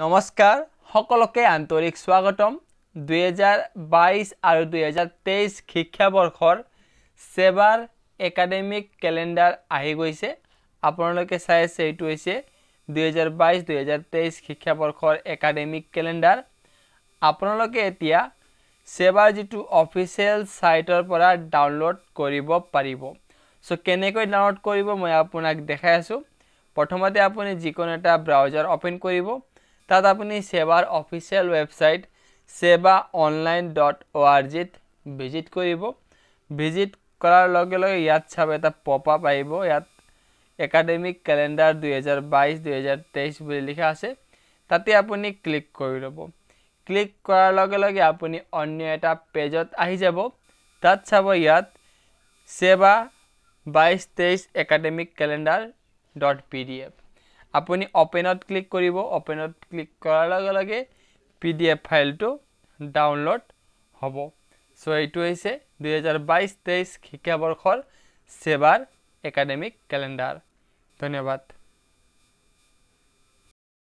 নমস্কাৰ সকলোকে আন্তৰিক স্বাগতম দুহেজাৰ বাইছ আৰু দুহেজাৰ তেইছ শিক্ষাবৰ্ষৰ ছেবাৰ একাডেমিক কেলেণ্ডাৰ আহি গৈছে আপোনালোকে চাই আছে এইটো হৈছে দুহেজাৰ বাইছ দুহেজাৰ তেইছ শিক্ষাবৰ্ষৰ একাডেমিক কেলেণ্ডাৰ আপোনালোকে এতিয়া ছেবাৰ যিটো অফিচিয়েল ছাইটৰ পৰা ডাউনলোড কৰিব পাৰিব চ' কেনেকৈ ডাউনলোড কৰিব মই আপোনাক দেখাই আছোঁ প্ৰথমতে আপুনি যিকোনো এটা ব্ৰাউজাৰ অ'পেন কৰিব তাত আপুনি সেবাৰ official website SEBA online dot O' R জিত ভিজিট কৰিব ভিজিট কৰাৰ লগে লগে ইয়াত চাব এটা পপআপ আহিব ইয়াত একাডেমিক কেলেণ্ডাৰ দুহেজাৰ বাইছ দুহেজাৰ তেইছ বুলি লিখা আছে তাতে আপুনি ক্লিক কৰি ল'ব ক্লিক কৰাৰ লগে লগে আপুনি অন্য এটা পেজত আহি যাব তাত চাব ইয়াত সেবা বাইছ তেইছ academic calendar dot P D F আপুনি অপেনত ক্লিক কৰিব অপেনত ক্লিক কৰাৰ লগে লগে পি ডি এফ ফাইলটো ডাউনলোড হ'ব চ' এইটো হৈছে দুহেজাৰ বাইছ তেইছ শিক্ষাবৰ্ষৰ ছেবাৰ একাডেমিক কেলেণ্ডাৰ ধন্যবাদ